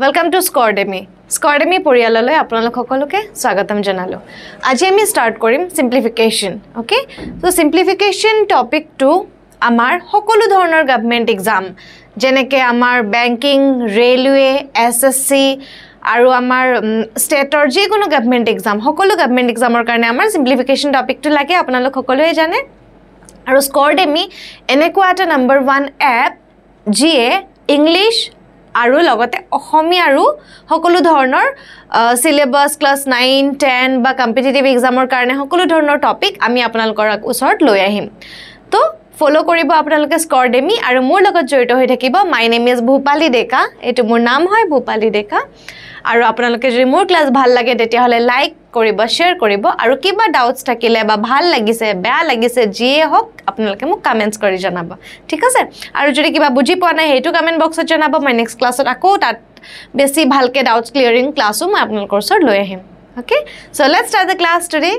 welcome to স্কৰডেমি স্কৰডেমি পৰিয়াললৈ আপোনালোক সকলোকে স্বাগতম জনালোঁ আজি আমি ষ্টাৰ্ট কৰিম ছিম্প্লিফিকেশ্যন অ'কে চ' ছিম্প্লিফিকেশ্যন টপিকটো আমাৰ সকলো ধৰণৰ গভমেণ্ট এক্সাম যেনেকৈ আমাৰ banking railway S S C আৰু আমাৰ ষ্টেটৰ যিকোনো গভমেণ্ট এক্সাম সকলো গভমেণ্ট এক্সামৰ কাৰণে আমাৰ ছিম্প্লিফিকেশ্যন টপিকটো লাগে আপোনালোক সকলোৱে জানে আৰু স্কৰডেমি এনেকুৱা এটা নাম্বাৰ ওৱান এপ যিয়ে ইংলিছ আৰু লগতে অসমীয়াৰো সকলো ধৰণৰ চিলেবাছ ক্লাছ নাইন টেন বা কম্পিটিটিভ এক্সামৰ কাৰণে সকলো ধৰণৰ টপিক আমি আপোনালোকৰ ওচৰত লৈ আহিম ত' ফল' কৰিব আপোনালোকে স্কৰডেমি আৰু মোৰ লগত জড়িত হৈ থাকিব মাই নেম ইজ ভূপালী ডেকা এইটো মোৰ নাম হয় ভূপালী ডেকা আৰু আপোনালোকে যদি মোৰ ক্লাছ ভাল লাগে তেতিয়াহ'লে লাইক কৰিব শ্বেয়াৰ কৰিব আৰু কিবা ডাউটছ থাকিলে বা ভাল লাগিছে বেয়া লাগিছে যিয়ে হওক আপোনালোকে মোক কামেণ্টছ কৰি জনাব ঠিক আছে আৰু যদি কিবা বুজি পোৱা নাই সেইটো কামেণ্ট বক্সত জনাব মই নেক্সট ক্লাছত আকৌ তাত বেছি ভালকৈ ডাউটছ ক্লিয়াৰিং ক্লাছো মই আপোনালোকৰ ওচৰত লৈ আহিম okay so' let's start the class today'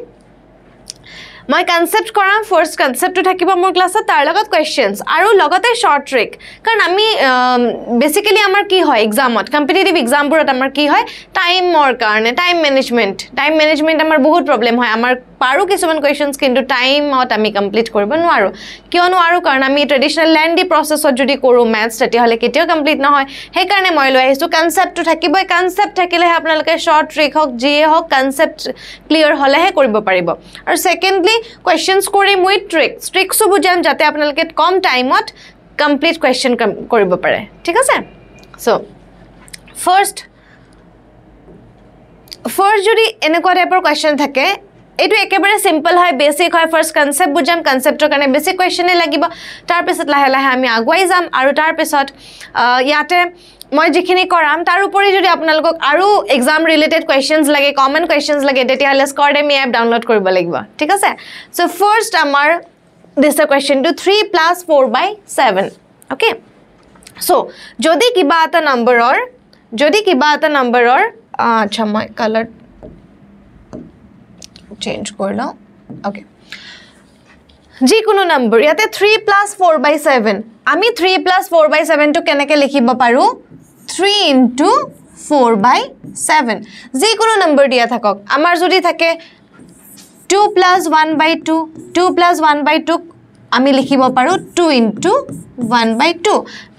মই কনচেপ্ট কৰাম ফাৰ্ষ্ট কনচেপ্টটো থাকিব মোৰ ক্লাছত তাৰ লগত কুৱেশ্যনছ আৰু লগতে শ্বৰ্ট ট্ৰিক কাৰণ আমি বেচিকেলি আমাৰ কি হয় এক্সামত কম্পিটিটিভ এক্সামবোৰত আমাৰ কি হয় টাইমৰ কাৰণে টাইম মেনেজমেণ্ট টাইম মেনেজমেণ্ট আমাৰ বহুত প্ৰব্লেম হয় আমাৰ পাৰোঁ কিছুমান কুৱেশ্যনছ কিন্তু টাইমত আমি কমপ্লিট কৰিব নোৱাৰোঁ কিয় নোৱাৰোঁ কাৰণ আমি ট্ৰেডিশ্যনেল লেণ্ডি প্ৰচেছত যদি কৰোঁ মেথছ তেতিয়াহ'লে কেতিয়াও কমপ্লিট নহয় সেইকাৰণে মই লৈ আহিছোঁ কনচেপ্টটো থাকিবই কনচেপ্ট থাকিলেহে আপোনালোকে শ্বৰ্ট ট্ৰিক হওক যিয়ে হওক কনচেপ্ট ক্লিয়াৰ হ'লেহে কৰিব পাৰিব আৰু ছেকেণ্ডলি আমি কুৱেশ্যনছ কৰিম উইথ ট্ৰিক্স ট্ৰিক্সো বুজাম যাতে আপোনালোকে কম টাইমত কমপ্লিট কুৱেশ্যন কৰিব পাৰে ঠিক আছে চ' ফাৰ্ষ্ট ফাৰ্ষ্ট যদি এনেকুৱা টাইপৰ কুৱেশ্যন থাকে এইটো একেবাৰে চিম্পল হয় বেচিক হয় ফাৰ্ষ্ট কনচেপ্ট বুজাম কনচেপ্টৰ কাৰণে বেছিক কুৱেশ্যনেই লাগিব তাৰপিছত লাহে লাহে আমি আগুৱাই যাম আৰু তাৰপিছত ইয়াতে মই যিখিনি কৰাম তাৰ উপৰি যদি আপোনালোকক আৰু এক্সাম ৰিলেটেড কুৱেশ্যনছ লাগে কমন কুৱেশ্যনছ লাগে তেতিয়াহ'লে স্কৰ ডেমি এপ ডাউনলোড কৰিব লাগিব ঠিক আছে চ' ফাৰ্ষ্ট আমাৰ দিছে কুৱেশ্যনটো three plus four by seven okay so' যদি কিবা এটা নম্বৰৰ যদি কিবা এটা নম্বৰৰ আচ্ছা মই কালাৰ চেঞ্জ কৰি লওঁ অ'কে যিকোনো নম্বৰ ইয়াতে three plus four by seven আমি থ্ৰী প্লাছ ফ'ৰ বাই ছেভেনটো কেনেকৈ লিখিব পাৰোঁ three into four by seven যিকোনো নম্বৰ দিয়া থাকক আমাৰ যদি থাকে two plus one by two two plus one by টুক আমি লিখিব পাৰোঁ two into one by two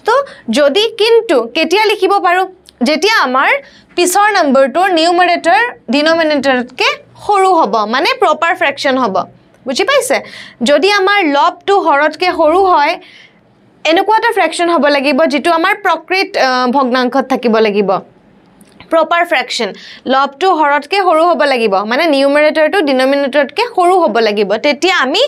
তো যদি কিন্তু কেতিয়া লিখিব পাৰোঁ যেতিয়া আমাৰ পিছৰ নম্বৰটোৰ নিউমিনেটাৰ ডিনমিনেটাৰতকৈ সৰু হ'ব মানে প্ৰপাৰ ফ্ৰেকশ্যন হ'ব বুজি পাইছে যদি আমাৰ লভটো হৰতকৈ সৰু হয় এনেকুৱা এটা ফ্ৰেকশ্যন হ'ব লাগিব যিটো আমাৰ প্ৰকৃত ভগ্নাংশত থাকিব লাগিব প্ৰপাৰ ফ্ৰেকশ্যন লভটো হৰতকৈ সৰু হ'ব লাগিব মানে নিউমিনেটৰটো ডিনমিনেটৰতকৈ সৰু হ'ব লাগিব তেতিয়া আমি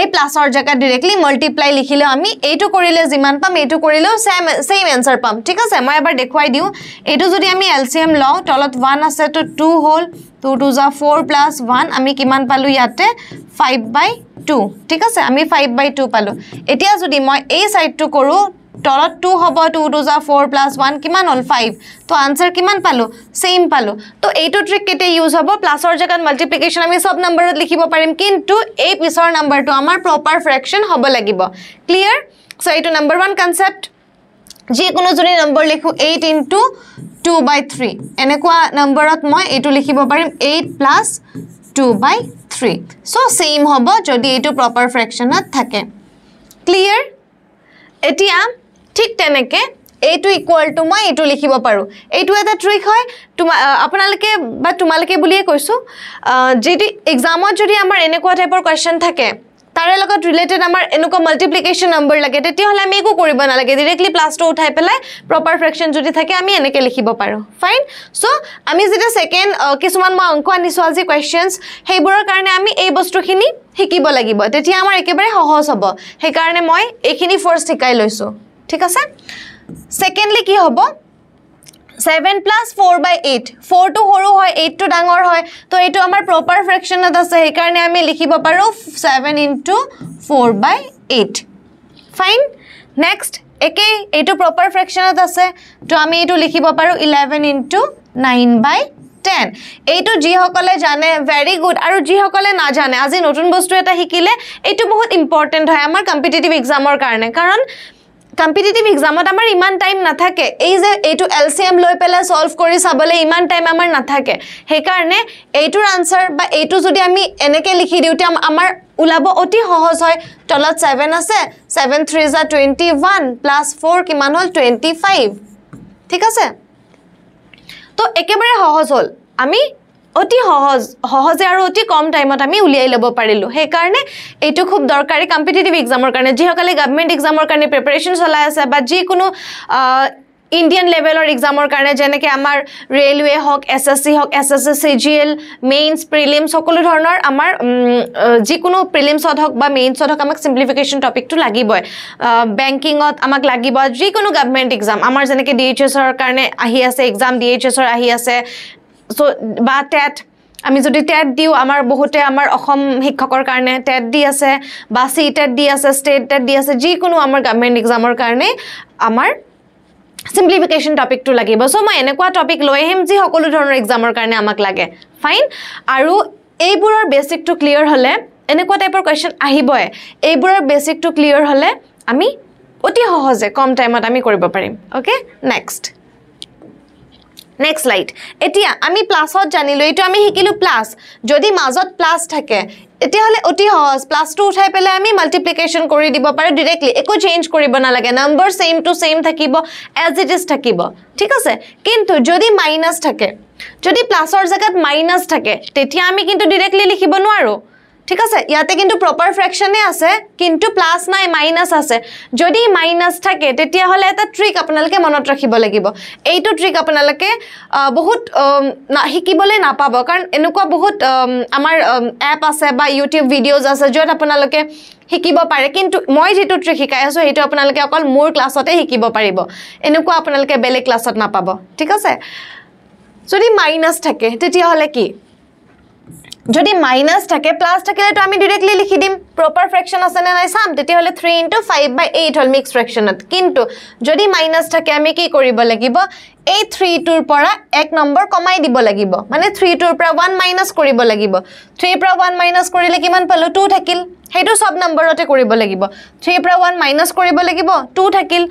এই প্লাছৰ জেগাত ডিৰেক্টলি মাল্টিপ্লাই লিখিলেও আমি এইটো কৰিলে যিমান পাম এইটো কৰিলেও চেম চেইম এনচাৰ পাম ঠিক আছে মই এবাৰ দেখুৱাই দিওঁ এইটো যদি আমি এল চি এম লওঁ তলত ওৱান আছে তো টু হ'ল টু টু জা ফ'ৰ প্লাছ ওৱান আমি কিমান পালোঁ ইয়াতে ফাইভ বাই টু ঠিক আছে আমি ফাইভ বাই টু পালোঁ এতিয়া যদি মই এই চাইডটো কৰোঁ তলত টু হ'ব টু টু জা ফ'ৰ প্লাছ ওৱান কিমান হ'ল ফাইভ তো আনচাৰ কিমান পালোঁ ছেইম পালোঁ তো এইটো ট্ৰিক কেতিয়া ইউজ হ'ব প্লাছৰ জেগাত মাল্টিপ্লিকেশ্যন আমি চব নাম্বাৰত লিখিব পাৰিম কিন্তু এই পিছৰ নাম্বাৰটো আমাৰ প্ৰপাৰ ফ্ৰেকশ্যন হ'ব লাগিব ক্লিয়াৰ চ' এইটো নাম্বাৰ ওৱান কনচেপ্ট যিকোনো যদি নম্বৰ লিখোঁ eight into two by three এনেকুৱা নম্বৰত মই এইটো লিখিব পাৰিম eight plus two by three so' same হ'ব যদি এইটো প্ৰপাৰ ফ্ৰেকশ্যনত থাকে ক্লিয়াৰ এতিয়া ঠিক তেনেকৈ এইটো ইকুৱেল টু মই এইটো লিখিব পাৰোঁ এইটো এটা ট্ৰিক হয় তোমা আপোনালোকে বা তোমালোকে বুলিয়ে কৈছোঁ যদি এক্সামত যদি আমাৰ এনেকুৱা টাইপৰ কুৱেশ্যন থাকে তাৰে লগত ৰিলেটেড আমাৰ এনেকুৱা মাল্টিপ্লিকেশ্যন নম্বৰ লাগে তেতিয়াহ'লে আমি একো কৰিব নালাগে ডিৰেক্টলি প্লাছটো উঠাই পেলাই প্ৰপাৰ ফ্ৰেকশ্যন যদি থাকে আমি এনেকৈ লিখিব পাৰোঁ ফাইন চ' আমি যেতিয়া ছেকেণ্ড কিছুমান মই অংক আনিছোঁ আজি কুৱেশ্যনছ সেইবোৰৰ কাৰণে আমি এই বস্তুখিনি শিকিব লাগিব তেতিয়া আমাৰ একেবাৰে সহজ হ'ব সেইকাৰণে মই এইখিনি ফৰ্চ শিকাই লৈছোঁ ঠিক আছে ছেকেণ্ডলি কি হ'ব seven plus four by eight ফ'ৰটো সৰু হয় এইটটো ডাঙৰ হয় তো এইটো আমাৰ প্ৰপাৰ ফ্ৰেকশ্যনত আছে সেইকাৰণে আমি লিখিব পাৰোঁ seven into four by eight fine next একেই এইটো প্ৰপাৰ ফ্ৰেকশ্যনত আছে তো আমি এইটো লিখিব পাৰোঁ eleven into nine by ten এইটো যিসকলে জানে ভেৰি গুড আৰু যিসকলে নাজানে আজি নতুন বস্তু এটা শিকিলে এইটো বহুত ইম্পৰ্টেণ্ট হয় আমাৰ কম্পিটেটিভ এক্সামৰ কাৰণে কাৰণ কম্পিটিটিভ এক্সামত আমাৰ ইমান টাইম নাথাকে এই যে এইটো এল চি এম লৈ পেলাই চল্ভ কৰি চাবলৈ ইমান টাইম আমাৰ নাথাকে সেইকাৰণে এইটোৰ আনচাৰ বা এইটো যদি আমি এনেকৈ লিখি দিওঁ তেতিয়া আমাৰ ওলাব অতি সহজ হয় তলত ছেভেন আছে ছেভেন থ্ৰী জা টুৱেণ্টি ওৱান প্লাছ ফ'ৰ কিমান হ'ল টুৱেণ্টি ফাইভ ঠিক আছে তো একেবাৰে সহজ হ'ল আমি অতি সহজ সহজে আৰু অতি কম টাইমত আমি উলিয়াই ল'ব পাৰিলোঁ সেইকাৰণে এইটো খুব দৰকাৰী কম্পিটেটিভ এক্সামৰ কাৰণে যিসকলে গভমেণ্ট এক্সামৰ কাৰণে প্ৰিপেৰেশ্যন চলাই আছে বা যিকোনো ইণ্ডিয়ান লেভেলৰ এক্সামৰ কাৰণে যেনেকৈ আমাৰ ৰেলৱে হওক এছ এছ চি হওক S S S C G L mains prelims সকলো ধৰণৰ আমাৰ যিকোনো প্ৰিলিমছত হওক বা মেইনছত হওক আমাক চিম্প্লিফিকেশ্যন টপিকটো লাগিবই বেংকিঙত আমাক লাগিব যিকোনো গভমেণ্ট এক্সাম আমাৰ যেনেকৈ ডি এইচ এছৰ কাৰণে আহি আছে এক্সাম ডি এইচ এছৰ আহি আছে চ' বা টেট আমি যদি টেট দিওঁ আমাৰ বহুতে আমাৰ অসম শিক্ষকৰ কাৰণে টেট দি আছে বা চি টেট দি আছে ষ্টেট টেট দি আছে যিকোনো আমাৰ গভমেণ্ট এক্সামৰ কাৰণে আমাৰ চিম্প্লিফিকেশ্যন টপিকটো লাগিব চ' মই এনেকুৱা টপিক লৈ আহিম যি সকলো ধৰণৰ এক্সামৰ কাৰণে আমাক লাগে ফাইন আৰু এইবোৰৰ বেচিকটো ক্লিয়াৰ হ'লে এনেকুৱা টাইপৰ কুৱেশ্যন আহিবই এইবোৰৰ বেচিকটো ক্লিয়াৰ হ'লে আমি অতি সহজে কম টাইমত আমি কৰিব পাৰিম অ'কে নেক্সট নেক্সট লাইট এতিয়া আমি প্লাছত জানিলোঁ এইটো আমি শিকিলোঁ প্লাছ যদি মাজত প্লাছ থাকে তেতিয়াহ'লে অতি সহজ প্লাছটো উঠাই পেলাই আমি মাল্টিপ্লিকেশ্যন কৰি দিব পাৰোঁ ডিৰেক্টলি একো চেঞ্জ কৰিব নালাগে নাম্বাৰ ছেইম টু ছেইম থাকিব এজ ইট ইজ থাকিব ঠিক আছে কিন্তু যদি মাইনাছ থাকে যদি প্লাছৰ জেগাত মাইনাছ থাকে তেতিয়া আমি কিন্তু ডিৰেক্টলি লিখিব নোৱাৰোঁ ঠিক আছে ইয়াতে কিন্তু প্ৰপাৰ ফ্ৰেকশ্যনে আছে কিন্তু প্লাছ নাই মাইনাছ আছে যদি মাইনাছ থাকে তেতিয়াহ'লে এটা ট্ৰিক আপোনালোকে মনত ৰাখিব লাগিব এইটো ট্ৰিক আপোনালোকে বহুত শিকিবলৈ নাপাব কাৰণ এনেকুৱা বহুত আমাৰ এপ আছে বা ইউটিউব ভিডিঅ'জ আছে য'ত আপোনালোকে শিকিব পাৰে কিন্তু মই যিটো ট্ৰিক শিকাই আছোঁ সেইটো আপোনালোকে অকল মোৰ ক্লাছতে শিকিব পাৰিব এনেকুৱা আপোনালোকে বেলেগ ক্লাছত নাপাব ঠিক আছে যদি মাইনাছ থাকে তেতিয়াহ'লে কি যদি মাইনাছ থাকে প্লাছ থাকিলেতো আমি ডিৰেক্টলি লিখি দিম প্ৰপাৰ ফ্ৰেকশ্যন আছেনে নাই চাম তেতিয়াহ'লে three into five by eight হ'ল মিক্স ফ্ৰেকশ্যনত কিন্তু যদি মাইনাছ থাকে আমি কি কৰিব লাগিব এই থ্ৰীটোৰ পৰা এক নম্বৰ কমাই দিব লাগিব মানে থ্ৰীটোৰ পৰা ওৱান মাইনাছ কৰিব লাগিব থ্ৰীৰ পৰা ওৱান মাইনাছ কৰিলে কিমান পালোঁ টু থাকিল সেইটো সব নম্বৰতে কৰিব লাগিব থ্ৰীৰ পৰা ওৱান মাইনাছ কৰিব লাগিব টু থাকিল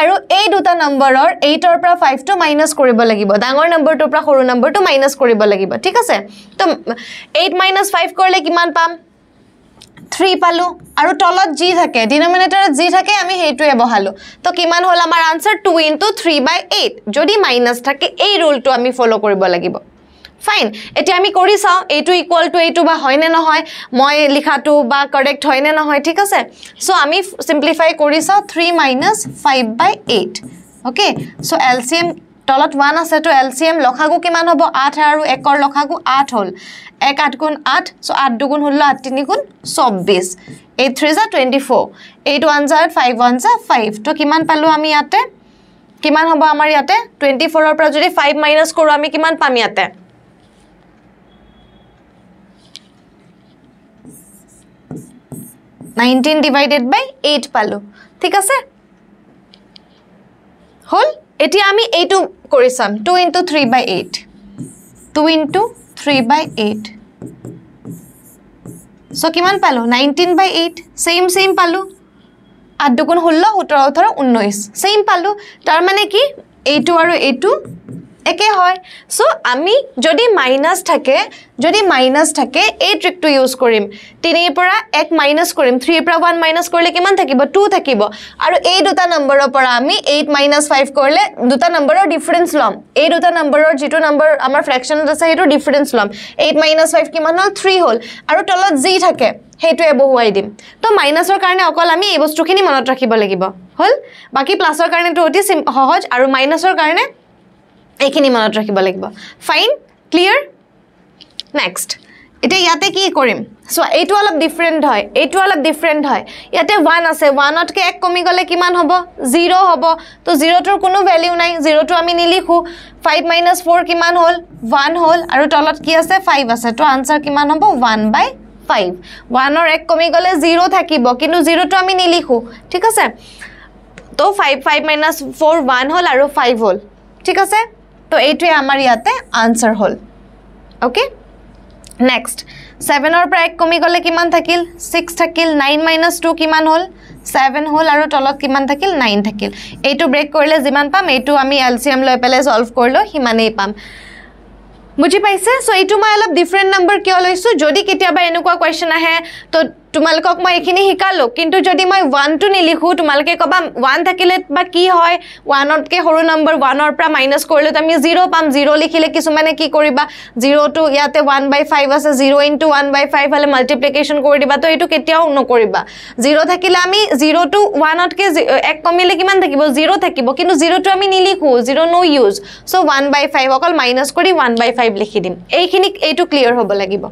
আৰু এই দুটা নম্বৰৰ এইটৰ পৰা ফাইভটো মাইনাছ কৰিব লাগিব ডাঙৰ নম্বৰটোৰ পৰা সৰু নম্বৰটো মাইনাছ কৰিব লাগিব ঠিক আছে তো এইট মাইনাছ ফাইভ কৰিলে কিমান পাম থ্ৰী পালোঁ আৰু তলত যি থাকে ডিনমিনেটাৰত যি থাকে আমি সেইটোৱে বহালোঁ তো কিমান হ'ল আমাৰ answer two into three by eight যদি মাইনাছ থাকে এই ৰুলটো আমি ফ'ল' কৰিব লাগিব ফাইন এতিয়া আমি কৰি চাওঁ এইটো ইকুৱেল টু এইটো বা হয়নে নহয় মই লিখাটো বা কাৰেক্ট হয়নে নহয় ঠিক আছে চ' আমি চিম্প্লিফাই কৰি চাওঁ three minus five by eight okay so' L C M তলত ওৱান আছে আছেতো এল চি এম লখাগু কিমান হ'ব আঠ আৰু একৰ লখাগু আঠ হ'ল এক আঠ গুণ আঠ চ' আঠ দুগুণ ষোল্ল আঠ তিনি গুণ চৌব্বিছ এইট থ্ৰী যা টুৱেণ্টি ফ'ৰ এইট ওৱান জা ফাইভ ওৱান যা ফাইভ ত' কিমান পালোঁ আমি ইয়াতে কিমান হ'ব আমাৰ ইয়াতে টুৱেণ্টি ফ'ৰৰ পৰা যদি ফাইভ মাইনাছ কৰোঁ আমি কিমান পাম ইয়াতে নাইনটিন ডিভাইডেড বাই এইট পালোঁ ঠিক আছে হ'ল এতিয়া আমি এইটো কৰি চাম two into three by eight two into three by eight so' কিমান পালোঁ nineteen by eight same same পালোঁ আঠ দুগুণ ষোল্ল সোতৰ ওঠৰ ঊনৈছ ছেইম পালোঁ তাৰমানে কি এইটো আৰু এইটো একে হয় সো আমি যদি মাইনাছ থাকে যদি মাইনাছ থাকে এই ট্ৰিকটো ইউজ কৰিম তিনিৰ পৰা এক মাইনাছ কৰিম থ্ৰীৰ পৰা ওৱান মাইনাছ কৰিলে কিমান থাকিব টু থাকিব আৰু এই দুটা নম্বৰৰ পৰা আমি এইট মাইনাছ ফাইভ কৰিলে দুটা নম্বৰৰ ডিফাৰেঞ্চ ল'ম এই দুটা নম্বৰৰ যিটো নম্বৰ আমাৰ ফ্ৰেকশ্যনত আছে সেইটো ডিফাৰেঞ্চ ল'ম এইট মাইনাছ ফাইভ কিমান হ'ল থ্ৰী হ'ল আৰু তলত যি থাকে সেইটোৱে বহুৱাই দিম তো মাইনাছৰ কাৰণে অকল আমি এই বস্তুখিনি মনত ৰাখিব লাগিব হ'ল বাকী প্লাছৰ কাৰণেতো অতি সহজ আৰু মাইনাছৰ কাৰণে এইখিনি মনত ৰাখিব লাগিব ফাইন ক্লিয়াৰ নেক্সট এতিয়া ইয়াতে কি কৰিম চোৱা এইটো অলপ ডিফাৰেণ্ট হয় এইটো অলপ ডিফাৰেণ্ট হয় ইয়াতে ওৱান আছে ওৱানতকৈ এক কমি গ'লে কিমান হ'ব জিৰ' হ'ব তো জিৰ'টোৰ কোনো ভেলিউ নাই জিৰ'টো আমি নিলিখোঁ ফাইভ মাইনাছ ফ'ৰ কিমান হ'ল ওৱান হ'ল আৰু তলত কি আছে ফাইভ আছে তো আনচাৰ কিমান হ'ব ওৱান বাই ফাইভ ওৱানৰ এক কমি গ'লে জিৰ' থাকিব কিন্তু জিৰ'টো আমি নিলিখোঁ ঠিক আছে তো five five minus four one হ'ল আৰু ফাইভ হ'ল ঠিক আছে তো এইটোৱে আমাৰ ইয়াতে আনচাৰ হ'ল অ'কে নেক্সট ছেভেনৰ পৰা এক কমি গ'লে কিমান থাকিল ছিক্স থাকিল নাইন মাইনাছ টু কিমান হ'ল ছেভেন হ'ল আৰু তলত কিমান থাকিল নাইন থাকিল এইটো ব্ৰেক কৰিলে যিমান পাম এইটো আমি এল চি এম লৈ পেলাই ছল্ভ কৰিলোঁ সিমানেই পাম বুজি পাইছে চ' এইটো মই অলপ ডিফাৰেণ্ট নাম্বাৰ কিয় লৈছোঁ যদি কেতিয়াবা এনেকুৱা কুৱেশ্যন আহে ত' তোমালোকক মই এইখিনি শিকালোঁ কিন্তু যদি মই ওৱানটো নিলিখোঁ তোমালোকে ক'বা ওৱান থাকিলে বা কি হয় ওৱানতকৈ সৰু নম্বৰ ওৱানৰ পৰা মাইনাছ কৰিলোঁ আমি জিৰ' পাম জিৰ' লিখিলে কিছুমানে কি কৰিবা জিৰ'টো ইয়াতে ওৱান বাই ফাইভ আছে zero' into one by five হ'লে মাল্টিপ্লিকেশ্যন কৰি দিবা তো এইটো কেতিয়াও নকৰিবা জিৰ' থাকিলে আমি জিৰ'টো ওৱানতকৈ এক কমিলে কিমান থাকিব জিৰ' থাকিব কিন্তু জিৰ'টো আমি নিলিখোঁ zero' no' use so' one by five অকল মাইনাছ কৰি ওৱান বাই ফাইভ লিখি দিম এইখিনি এইটো ক্লিয়াৰ হ'ব লাগিব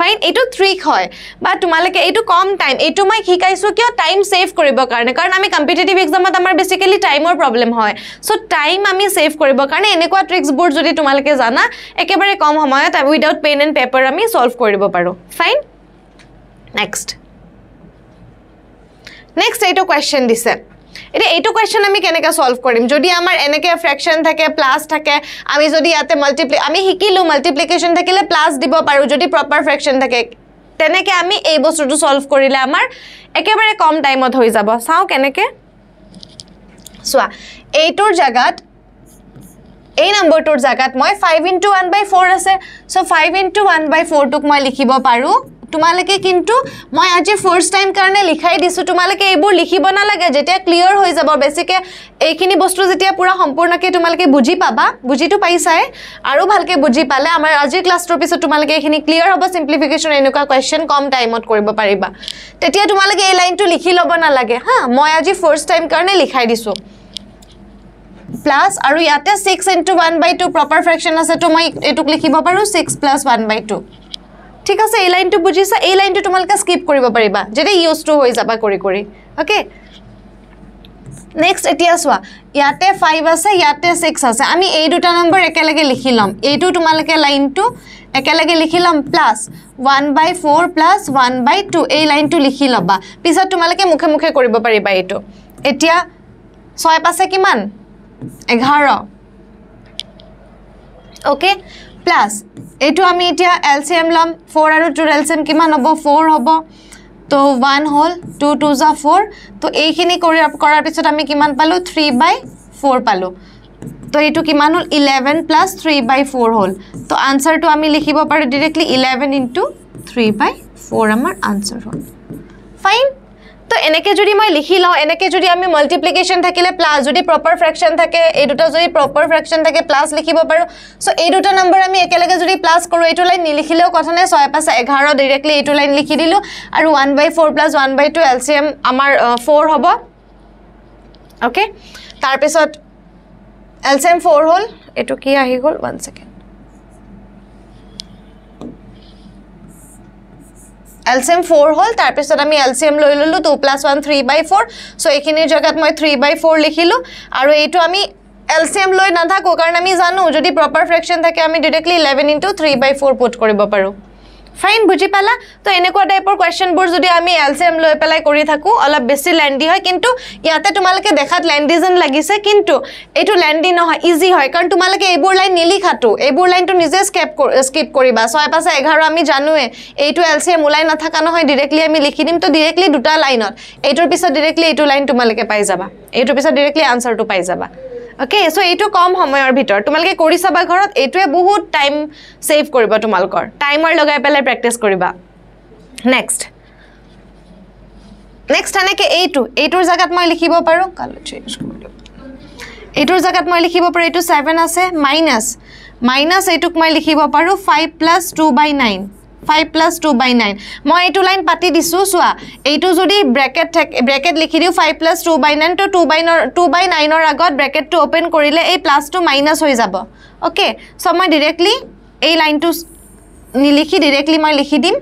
ফাইন এইটো ট্ৰিক হয় বা তোমালোকে এইটো কম টাইম এইটো মই শিকাইছোঁ কিয় টাইম ছেভ কৰিবৰ কাৰণে কাৰণ আমি কম্পিটেটিভ এক্সামত আমাৰ বেচিকেলি টাইমৰ প্ৰব্লেম হয় চ' টাইম আমি ছেভ কৰিবৰ কাৰণে এনেকুৱা ট্ৰিক্সবোৰ যদি তোমালোকে জানা একেবাৰে কম সময়ত উইদাউট পেন এণ্ড পেপাৰ আমি ছল্ভ কৰিব পাৰোঁ ফাইন নেক্সট নেক্সট এইটো কুৱেশ্যন দিছে এতিয়া এইটো কুৱেশ্যন আমি কেনেকৈ ছল্ভ কৰিম যদি আমাৰ এনেকৈ ফ্ৰেকশ্যন থাকে প্লাছ থাকে আমি যদি ইয়াতে মাল্টিপ্লি আমি শিকিলোঁ মাল্টিপ্লিকেশ্যন থাকিলে প্লাছ দিব পাৰোঁ যদি প্ৰপাৰ ফ্ৰেকশ্যন থাকে তেনেকৈ আমি এই বস্তুটো ছল্ভ কৰিলে আমাৰ একেবাৰে কম টাইমত হৈ যাব চাওঁ কেনেকৈ চোৱা এইটোৰ জেগাত এই নম্বৰটোৰ জেগাত মই five into one by four আছে চ' ফাইভ ইন্টু ওৱান বাই ফ'ৰটোক মই লিখিব পাৰোঁ তোমালোকে কিন্তু মই আজি ফাৰ্ষ্ট টাইম কাৰণে লিখাই দিছোঁ তোমালোকে এইবোৰ লিখিব নালাগে যেতিয়া ক্লিয়াৰ হৈ যাব বেছিকৈ এইখিনি বস্তু যেতিয়া পূৰা সম্পূৰ্ণকৈ তোমালোকে বুজি পাবা বুজিটো পাইছাই আৰু ভালকৈ বুজি পালে আমাৰ আজিৰ ক্লাছটোৰ পিছত তোমালোকে এইখিনি ক্লিয়াৰ হ'ব চিম্প্লিফিকেশ্যন এনেকুৱা কুৱেশ্যন কম টাইমত কৰিব পাৰিবা তেতিয়া তোমালোকে এই লাইনটো লিখি ল'ব নালাগে হা মই আজি ফাৰ্ষ্ট টাইম কাৰণে লিখাই দিছোঁ প্লাছ আৰু ইয়াতে six into one by two proper fraction আছে তো মই এইটোক লিখিব পাৰোঁ six plus one by two ঠিক আছে এই লাইনটো বুজিছা এই লাইনটো তোমালোকে স্কিপ কৰিব পাৰিবা যেতিয়া ইউজ টু হৈ যাবা কৰি কৰি অ'কে নেক্সট এতিয়া চোৱা ইয়াতে ফাইভ আছে ইয়াতে ছিক্স আছে আমি এই দুটা নম্বৰ একেলগে লিখি ল'ম এইটো তোমালোকে লাইনটো একেলগে লিখি ল'ম plus one by four plus one by two এই লাইনটো লিখি ল'বা পিছত তোমালোকে মুখে মুখে কৰিব পাৰিবা এইটো এতিয়া ছয় পাছে কিমান এঘাৰ অ'কে প্লাস এইটো আমি এতিয়া এল চি এম ল'ম ফ'ৰ আৰু টুৰ এল চি এম কিমান হ'ব ফ'ৰ হ'ব তো ওৱান হ'ল টু টু জা ফ'ৰ তো এইখিনি কৰি কৰাৰ পিছত আমি কিমান পালোঁ থ্ৰী বাই ফ'ৰ পালোঁ তো এইটো কিমান হ'ল eleven plus three by four হ'ল তো আনচাৰটো আমি লিখিব পাৰোঁ directly eleven into three by four আমাৰ আনচাৰ হ'ল ফাইন তো এনেকৈ যদি মই লিখি লওঁ এনেকৈ যদি আমি মাল্টিপ্লিকেশ্যন থাকিলে প্লাছ যদি প্ৰপাৰ ফ্ৰেকশ্যন থাকে এই দুটা যদি প্ৰপাৰ ফ্ৰেকশ্যন থাকে প্লাছ লিখিব পাৰোঁ চ' এই দুটা নম্বৰ আমি একেলগে যদি প্লাছ কৰোঁ এইটো লাইন নিলিখিলেও কথা নাই ছয় পাছে এঘাৰ ডিৰেক্টলি এইটো লাইন লিখি দিলোঁ আৰু one by four plus one by two L আমাৰ ফ'ৰ হ'ব অ'কে তাৰপিছত এল চি এম ফ'ৰ হ'ল এইটো কি আহি গ'ল ওৱান ছেকেণ্ড এলচিয়াম ফ'ৰ হ'ল তাৰপিছত আমি এলচিয়াম লৈ ল'লোঁ two plus one three by four so' এইখিনিৰ জেগাত মই থ্ৰী বাই ফ'ৰ লিখিলোঁ আৰু এইটো আমি এলচিয়াম লৈ নাথাকোঁ কাৰণ আমি জানো যদি প্ৰপাৰ ফ্ৰেকশ্যন থাকে আমি directly eleven into three by four put কৰিব পাৰোঁ ফাইন বুজি পালা তো এনেকুৱা টাইপৰ কুৱেশ্যনবোৰ যদি আমি এল চি এম লৈ পেলাই কৰি থাকোঁ অলপ বেছি লেণ্ডি হয় কিন্তু ইয়াতে তোমালোকে দেখাত লেণ্ডি যেন লাগিছে কিন্তু এইটো লেণ্ডি নহয় ইজি হয় কাৰণ তোমালোকে এইবোৰ লাইন নিলিখাটো এইবোৰ লাইনটো নিজে স্কেপ স্কিপ কৰিবা ছয় পাঁচ এঘাৰ আমি জানোৱে এইটো এল চি এম ওলাই নাথাকা নহয় ডিৰেক্টলি আমি লিখি দিম তো ডিৰেক্টলি দুটা লাইনত এইটোৰ পিছত ডিৰেক্টলি এইটো লাইন তোমালোকে পাই যাবা এইটোৰ পিছত ডিৰেক্টলি আনচাৰটো পাই যাবা অ'কে চ' এইটো কম সময়ৰ ভিতৰত তোমালোকে কৰি চাবা ঘৰত এইটোৱে বহুত টাইম ছেভ কৰিব তোমালোকৰ টাইমৰ লগাই পেলাই প্ৰেক্টিছ কৰিবা নেক্সট নেক্সট এনেকৈ এইটো এইটোৰ জেগাত মই লিখিব পাৰোঁ এইটোৰ জেগাত মই লিখিব পাৰোঁ এইটো ছেভেন আছে মাইনাছ মাইনাছ এইটোক মই লিখিব পাৰোঁ five plus two by nine five plus two by nine মই এইটো লাইন পাতি দিছোঁ চোৱা এইটো যদি ব্ৰেকেট থাকে ব্ৰেকেট লিখি দিওঁ five plus two by nine তো টু বাই নৰ টু বাই নাইনৰ আগত ব্ৰেকেটটো অ'পেন কৰিলে এই প্লাছটো মাইনাছ হৈ যাব অ'কে চ' মই ডিৰেক্টলি এই লাইনটো নিলিখি ডিৰেক্টলি মই লিখি দিম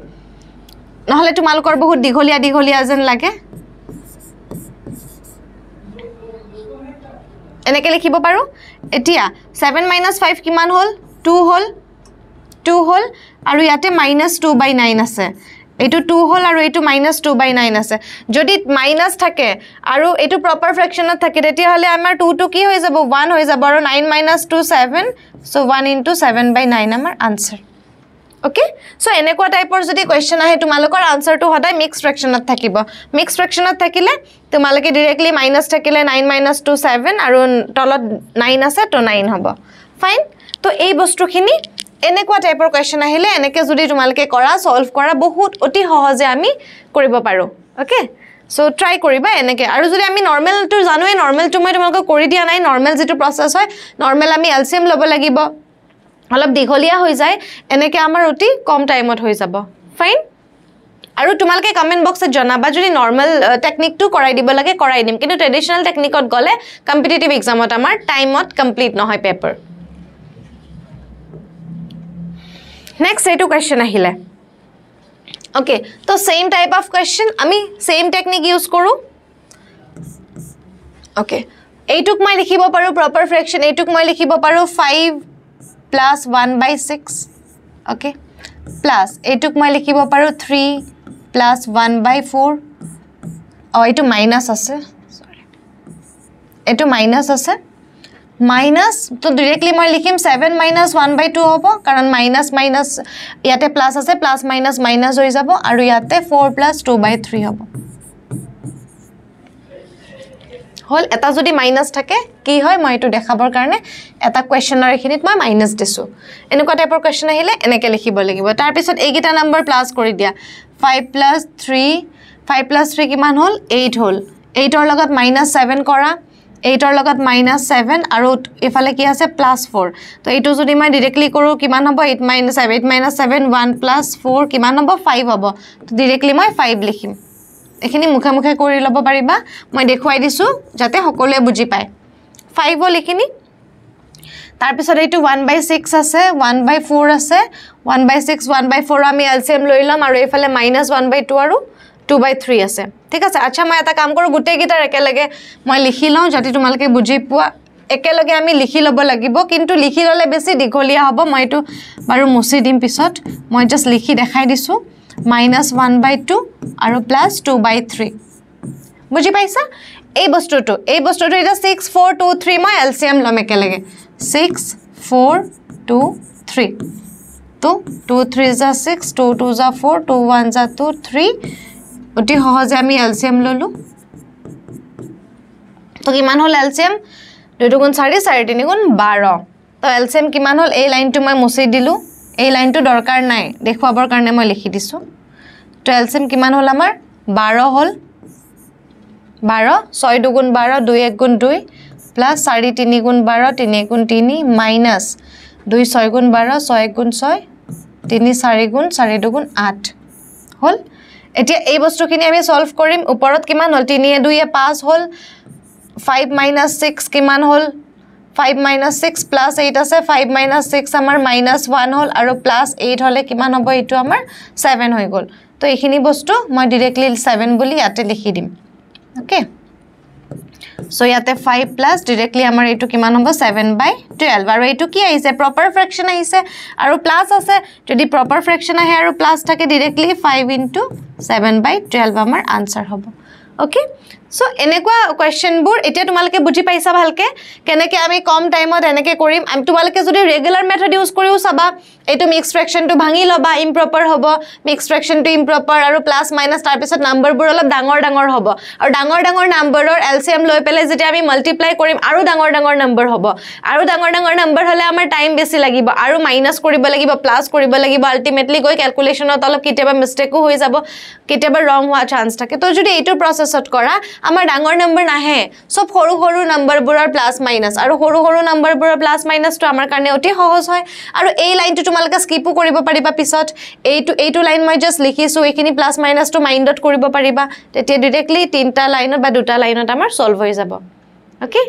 নহ'লে তোমালোকৰ বহুত দীঘলীয়া দীঘলীয়া যেন লাগে এনেকৈ লিখিব পাৰোঁ এতিয়া ছেভেন মাইনাছ ফাইভ কিমান হ'ল টু হ'ল টু হ'ল আৰু ইয়াতে মাইনাছ টু বাই নাইন আছে এইটো টু হ'ল আৰু এইটো মাইনাছ টু বাই নাইন আছে যদি মাইনাছ থাকে আৰু এইটো প্ৰপাৰ ফ্ৰেকশ্যনত থাকে তেতিয়াহ'লে আমাৰ টুটো কি হৈ যাব ওৱান হৈ যাব আৰু nine minus two seven so' one into seven by nine আমাৰ আনচাৰ অ'কে চ' এনেকুৱা টাইপৰ যদি কুৱেশ্যন আহে তোমালোকৰ আনচাৰটো সদায় মিক্স ফ্ৰেকশ্যনত থাকিব মিক্স ফ্ৰেকশ্যনত থাকিলে তোমালোকে ডিৰেক্টলি মাইনাছ থাকিলে নাইন মাইনাছ টু ছেভেন আৰু তলত নাইন আছে ত' নাইন হ'ব ফাইন ত' এই বস্তুখিনি এনেকুৱা টাইপৰ কুৱেশ্যন আহিলে এনেকৈ যদি তোমালোকে কৰা ছল্ভ কৰা বহুত অতি সহজে আমি কৰিব পাৰোঁ অ'কে চ' ট্ৰাই কৰিবা এনেকৈ আৰু যদি আমি নৰ্মেলটো জানোৱেই নৰ্মেলটো মই তোমালোকক কৰি দিয়া নাই নৰ্মেল যিটো প্ৰচেছ হয় নৰ্মেল আমি এল চি এম ল'ব লাগিব অলপ দীঘলীয়া হৈ যায় এনেকৈ আমাৰ অতি কম টাইমত হৈ যাব ফাইন আৰু তোমালোকে কমেণ্ট বক্সত জনাবা যদি নৰ্মেল টেকনিকটো কৰাই দিব লাগে কৰাই দিম কিন্তু ট্ৰেডিশ্যনেল টেকনিকত গ'লে কম্পিটেটিভ এক্সামত আমাৰ টাইমত কমপ্লিট নহয় পেপাৰ নেক্সট এইটো কুৱেশ্যন আহিলে অ'কে তো ছেইম টাইপ অফ কুৱেশ্যন আমি ছেইম টেকনিক ইউজ কৰোঁ অ'কে এইটোক মই লিখিব পাৰোঁ প্ৰপাৰ ফ্ৰেকশ্যন এইটোক মই লিখিব পাৰোঁ five plus one by six okay plus এইটোক মই লিখিব পাৰোঁ three plus one by four অঁ এইটো মাইনাছ আছে এইটো মাইনাছ আছে মাইনাছ তো ডিৰেক্টলি মই লিখিম seven minus one by two হ'ব কাৰণ মাইনাছ মাইনাছ ইয়াতে প্লাছ আছে প্লাছ মাইনাছ মাইনাছ হৈ যাব আৰু ইয়াতে four plus two by three হ'ব হ'ল এটা যদি মাইনাছ থাকে কি হয় মই এইটো দেখাবৰ কাৰণে এটা কুৱেশ্যনৰ এইখিনিত মই মাইনাছ দিছোঁ এনেকুৱা টাইপৰ কুৱেশ্যন আহিলে এনেকৈ লিখিব লাগিব তাৰপিছত এইকেইটা নম্বৰ প্লাছ কৰি দিয়া five plus three five plus three কিমান হ'ল এইট হ'ল এইটৰ লগত মাইনাছ ছেভেন কৰা এইটৰ লগত মাইনাছ ছেভেন আৰু ইফালে কি আছে প্লাছ ফ'ৰ তো এইটো যদি মই ডিৰেক্টলি কৰোঁ কিমান হ'ব eight minus seven eight minus seven one plus four কিমান হ'ব ফাইভ হ'ব তো ডিৰেক্টলি মই ফাইভ লিখিম এইখিনি মুখে মুখে কৰি ল'ব পাৰিবা মই দেখুৱাই দিছোঁ যাতে সকলোৱে বুজি পায় ফাইভ হ'ল এইখিনি তাৰপিছত এইটো ওৱান বাই ছিক্স আছে ওৱান বাই ফ'ৰ আছে one by six one by four আমি এল চি এম লৈ ল'ম আৰু এইফালে মাইনাছ ওৱান বাই টু আৰু টু বাই থ্ৰী আছে ঠিক আছে আচ্ছা মই এটা কাম কৰোঁ গোটেইকেইটাৰ একেলগে মই লিখি লওঁ যাতে তোমালোকে বুজি পোৱা একেলগে আমি লিখি ল'ব লাগিব কিন্তু লিখি ল'লে বেছি দীঘলীয়া হ'ব মই এইটো বাৰু মুচি দিম পিছত মই জাষ্ট লিখি দেখাই দিছোঁ মাইনাছ ওৱান বাই টু আৰু প্লাছ টু বাই থ্ৰী বুজি পাইছা এই বস্তুটো এই বস্তুটো এতিয়া ছিক্স ফ'ৰ টু থ্ৰী মই এল চি এম ল'ম একেলগে six four two three two two three জা ছিক্স টু টু জা ফ'ৰ টু ওৱান জা টু থ্ৰী অতি সহজে আমি এলচিয়াম ল'লোঁ তো কিমান হ'ল এলচিয়াম দুই দুগুণ চাৰি চাৰি তিনিগুণ বাৰ তো এলচিয়াম কিমান হ'ল এই লাইনটো মই মুচি দিলোঁ এই লাইনটো দৰকাৰ নাই দেখুৱাবৰ কাৰণে মই লিখি দিছোঁ তো এলচিয়াম কিমান হ'ল আমাৰ বাৰ হ'ল বাৰ ছয় দুগুণ বাৰ দুই এক গুণ দুই প্লাছ চাৰি তিনি গুণ বাৰ তিনি এক গুণ তিনি মাইনাছ দুই ছয় গুণ বাৰ ছয় এক গুণ ছয় তিনি চাৰি গুণ চাৰি দুগুণ আঠ হ'ল এতিয়া এই বস্তুখিনি আমি চল্ভ কৰিম ওপৰত কিমান হ'ল তিনিয়ে দুয়ে পাঁচ হ'ল ফাইভ মাইনাছ ছিক্স কিমান হ'ল five minus six plus eight আছে ফাইভ মাইনাছ ছিক্স আমাৰ মাইনাছ ওৱান হ'ল আৰু প্লাছ এইট হ'লে কিমান হ'ব এইটো আমাৰ ছেভেন হৈ গ'ল তো এইখিনি বস্তু মই ডিৰেক্টলি ছেভেন বুলি ইয়াতে লিখি দিম অ'কে চ' ইয়াতে ফাইভ প্লাছ ডিৰেক্টলি আমাৰ এইটো কিমান হ'ব ছেভেন বাই টুৱেল্ভ আৰু এইটো কি আহিছে প্ৰপাৰ ফ্ৰেকশ্যন আহিছে আৰু প্লাছ আছে যদি প্ৰপাৰ ফ্ৰেকশ্যন আহে আৰু প্লাছ থাকে directly five into seven by twelve আমাৰ আনচাৰ হ'ব অ'কে চ' এনেকুৱা কুৱেশ্যনবোৰ এতিয়া তোমালোকে বুজি পাইছা ভালকৈ কেনেকৈ আমি কম টাইমত এনেকৈ কৰিম তোমালোকে যদি ৰেগুলাৰ মেথড ইউজ কৰিও চাবা এইটো মিক্স ফ্ৰেকশ্যনটো ভাঙি ল'বা ইমপ্ৰপাৰ হ'ব মিক্স ফ্ৰেকশ্যনটো ইমপ্ৰপাৰ আৰু প্লাছ মাইনাছ তাৰপিছত নাম্বাৰবোৰ অলপ ডাঙৰ ডাঙৰ হ'ব আৰু ডাঙৰ ডাঙৰ নাম্বাৰৰ এল চি এম লৈ পেলাই যেতিয়া আমি মাল্টিপ্লাই কৰিম আৰু ডাঙৰ ডাঙৰ নাম্বাৰ হ'ব আৰু ডাঙৰ ডাঙৰ নাম্বাৰ হ'লে আমাৰ টাইম বেছি লাগিব আৰু মাইনাছ কৰিব লাগিব প্লাছ কৰিব লাগিব আল্টিমেটলি গৈ কেলকুলেশ্যনত অলপ কেতিয়াবা মিষ্টেকো হৈ যাব কেতিয়াবা ৰং হোৱা চান্স থাকে তো যদি এইটো প্ৰচেছত কৰা আমাৰ ডাঙৰ নাম্বাৰ নাহে চব সৰু সৰু নাম্বাৰবোৰৰ প্লাছ মাইনাছ আৰু সৰু সৰু নাম্বাৰবোৰৰ প্লাছ মাইনাছটো আমাৰ কাৰণে অতি সহজ হয় আৰু এই লাইনটো তোমালোকে স্কিপো কৰিব পাৰিবা পিছত এইটো এইটো লাইন মই জাষ্ট লিখিছোঁ এইখিনি প্লাছ মাইনাছটো মাইণ্ডত কৰিব পাৰিবা তেতিয়া ডিৰেক্টলি তিনিটা লাইনত বা দুটা লাইনত আমাৰ ছল্ভ হৈ যাব অ'কে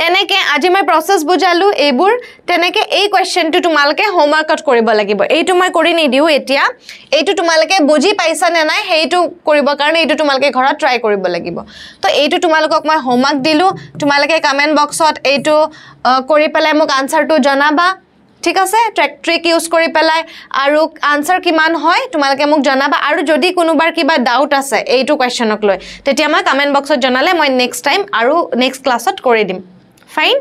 তেনেকে আজি মই প্ৰচেছ বুজালোঁ এইবোৰ তেনেকে এই কুৱেশ্যনটো তোমালোকে হোমৱৰ্কত কৰিব লাগিব এইটো মই কৰি নিদিওঁ এতিয়া এইটো তোমালোকে বুজি পাইছা নে নাই সেইটো কৰিবৰ কাৰণে এইটো তোমালোকে ঘৰত ট্ৰাই কৰিব লাগিব তো এইটো তোমালোকক মই হোমৱৰ্ক দিলোঁ তোমালোকে কমেণ্ট বক্সত এইটো কৰি পেলাই মোক আনচাৰটো জনাবা ঠিক আছে ট্ৰেক ট্ৰিক ইউজ কৰি পেলাই আৰু আনচাৰ কিমান হয় তোমালোকে মোক জনাবা আৰু যদি কোনোবাৰ কিবা ডাউট আছে এইটো কুৱেশ্যনক লৈ তেতিয়া মই কমেণ্ট বক্সত জনালে মই নেক্সট টাইম আৰু নেক্সট ক্লাছত কৰি দিম ফাইন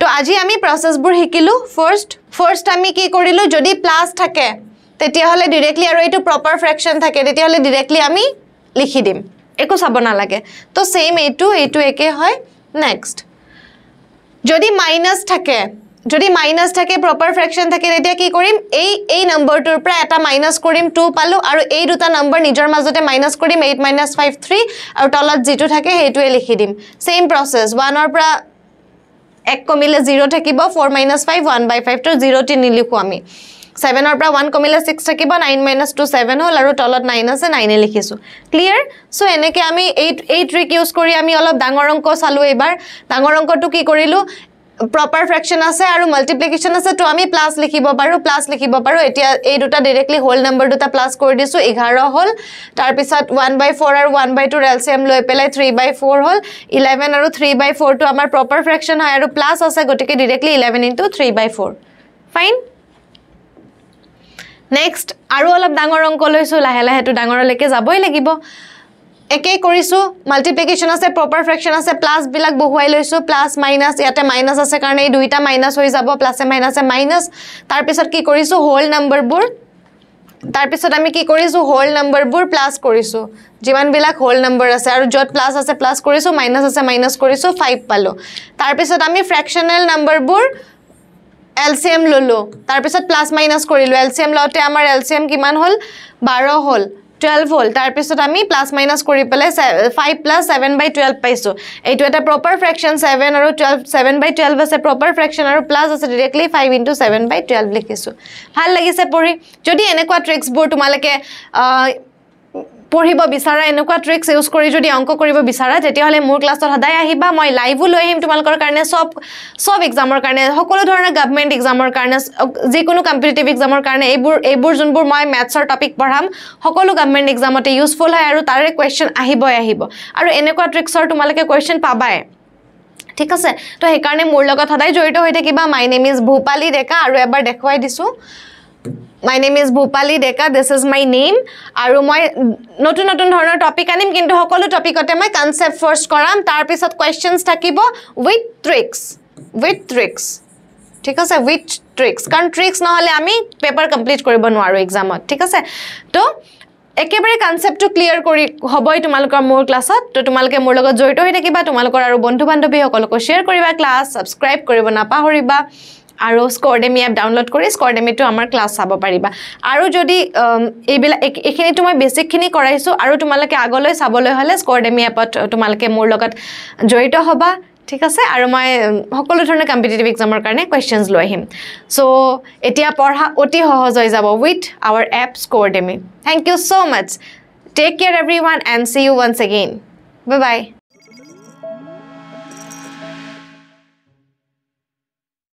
তো আজি আমি প্ৰচেছবোৰ শিকিলোঁ ফাৰ্ষ্ট ফাৰ্ষ্ট আমি কি কৰিলোঁ যদি প্লাছ থাকে তেতিয়াহ'লে ডিৰেক্টলি আৰু এইটো প্ৰপাৰ ফ্ৰেকশ্যন থাকে তেতিয়াহ'লে ডিৰেক্টলি আমি লিখি দিম একো চাব নালাগে তো ছেইম এইটো এইটো একে হয় নেক্সট যদি মাইনাছ থাকে যদি মাইনাছ থাকে প্ৰপাৰ ফ্ৰেকশ্যন থাকে তেতিয়া কি কৰিম এই এই নম্বৰটোৰ পৰা এটা মাইনাছ কৰিম টু পালোঁ আৰু এই দুটা নম্বৰ নিজৰ মাজতে মাইনাছ কৰিম এইট মাইনাছ ফাইভ থ্ৰী আৰু তলত যিটো থাকে সেইটোৱে লিখি দিম ছেইম প্ৰচেছ ওৱানৰ পৰা এক কমিলে জিৰ' থাকিব four minus five one by five two zero' তিনি লিখোঁ আমি ছেভেনৰ পৰা ওৱান কমিলে ছিক্স থাকিব নাইন মাইনাছ টু ছেভেন হ'ল আৰু তলত নাইন আছে নাইনে লিখিছোঁ ক্লিয়াৰ চ' এনেকৈ আমি এই এই ট্ৰিক ইউজ কৰি আমি অলপ ডাঙৰ অংক চালোঁ এইবাৰ ডাঙৰ অংকটো কি কৰিলোঁ প্ৰপাৰ ফ্ৰেকশ্যন আছে আৰু মাল্টিপ্লিকেশ্যন আছে তো আমি প্লাছ লিখিব পাৰোঁ প্লাছ লিখিব পাৰোঁ এতিয়া এই দুটা ডিৰেক্টলি হোল নাম্বাৰ দুটা প্লাছ কৰি দিছোঁ এঘাৰ হ'ল তাৰপিছত ওৱান বাই ফ'ৰ আৰু ওৱান বাই টুৰ এল লৈ পেলাই থ্ৰী বাই ফ'ৰ হ'ল ইলেভেন আৰু থ্ৰী বাই ফ'ৰটো আমাৰ প্ৰপাৰ ফ্ৰেকশ্যন হয় আৰু প্লাছ আছে গতিকে directly eleven into three by four fine next আৰু অলপ ডাঙৰ অংক লৈছোঁ লাহে লাহেতো ডাঙৰলৈকে যাবই লাগিব একেই কৰিছোঁ মাল্টিপ্লিকেশ্যন আছে প্ৰপাৰ ফ্ৰেকশ্যন আছে প্লাছবিলাক বহুৱাই লৈছোঁ প্লাছ মাইনাছ ইয়াতে মাইনাছ আছে কাৰণে এই দুয়োটা মাইনাছ হৈ যাব প্লাছে মাইনাছে মাইনাছ তাৰপিছত কি কৰিছোঁ হ'ল নম্বৰবোৰ তাৰপিছত আমি কি কৰিছোঁ হ'ল নম্বৰবোৰ প্লাছ কৰিছোঁ যিমানবিলাক হ'ল নম্বৰ আছে আৰু য'ত প্লাছ আছে প্লাছ কৰিছোঁ মাইনাছ আছে মাইনাছ কৰিছোঁ ফাইভ পালোঁ তাৰপিছত আমি ফ্ৰেকশ্যনেল নম্বৰবোৰ এল চি এম ল'লোঁ তাৰপিছত প্লাছ মাইনাছ কৰিলোঁ এল চি এম লওঁতে আমাৰ এল কিমান হ'ল বাৰ হ'ল টুৱেল্ভ হ'ল তাৰপিছত আমি প্লাছ মাইনাছ কৰি পেলাই five plus seven by twelve পাইছোঁ এইটো এটা প্ৰপাৰ ফ্ৰেকশ্যন ছেভেন আৰু টুৱেলভ ছেভেন বাই টুৱেলভ আছে প্ৰপাৰ ফ্ৰেকশ্যন আৰু প্লাছ আছে directly five into seven by twelve লিখিছোঁ ভাল লাগিছে পঢ়ি যদি এনেকুৱা ট্ৰিক্সবোৰ তোমালোকে পঢ়িব বিচাৰা এনেকুৱা ট্ৰিক্স ইউজ কৰি যদি অংক কৰিব বিচাৰা তেতিয়াহ'লে মোৰ ক্লাছত সদায় আহিবা মই লাইভো লৈ আহিম তোমালোকৰ কাৰণে চব চব এক্সামৰ কাৰণে সকলো ধৰণৰ গভমেণ্ট এক্সামৰ কাৰণে যিকোনো কম্পিটেটিভ এক্সামৰ কাৰণে এইবোৰ এইবোৰ যোনবোৰ মই মেথছৰ টপিক পঢ়াম সকলো গভমেণ্ট এক্সামতে ইউজফুল হয় আৰু তাৰে কুৱেশ্যন আহিবই আহিব আৰু এনেকুৱা ট্ৰিক্সৰ তোমালোকে কুৱেশ্যন পাবাই ঠিক আছে তো সেইকাৰণে মোৰ লগত সদায় জড়িত হৈ থাকিবা মাই নেম ইজ ভূপালী ডেকা আৰু এবাৰ দেখুৱাই দিছোঁ my name is Bhupali Deka this is my name আৰু মই নতুন নতুন ধৰণৰ টপিক আনিম কিন্তু সকলো টপিকতে মই কনচেপ্ট ফৰ্চ কৰাম তাৰপিছত কুৱেশ্যনছ থাকিব উইথ ট্ৰিক্স উইথ ট্ৰিক্স ঠিক আছে উইথ ট্ৰিক্স কাৰণ ট্ৰিক্স নহ'লে আমি পেপাৰ কমপ্লিট কৰিব নোৱাৰোঁ এক্সামত ঠিক আছে তো একেবাৰে কনচেপ্টটো ক্লিয়াৰ কৰি হ'বই তোমালোকৰ মোৰ ক্লাছত তো তোমালোকে মোৰ লগত জড়িত হৈ থাকিবা তোমালোকৰ আৰু বন্ধু বান্ধৱীসকলকো শ্বেয়াৰ কৰিবা ক্লাছ ছাবস্ক্ৰাইব কৰিব নাপাহৰিবা আৰু স্কৰডেমি এপ ডাউনলোড কৰি স্কৰডেমিটো আমাৰ ক্লাছ চাব পাৰিবা আৰু যদি এইবিলাক এইখিনিতো মই বেছিকখিনি কৰাইছোঁ আৰু তোমালোকে আগলৈ চাবলৈ হ'লে স্কৰডেমি এপত তোমালোকে মোৰ লগত জড়িত হ'বা ঠিক আছে আৰু মই সকলো ধৰণৰ কম্পিটেটিভ এক্সামৰ কাৰণে কুৱেশ্যনছ লৈ আহিম চ' এতিয়া পঢ়া অতি সহজ হৈ যাব with our app Scordemy thank you so' much take care every one and see you once again bye by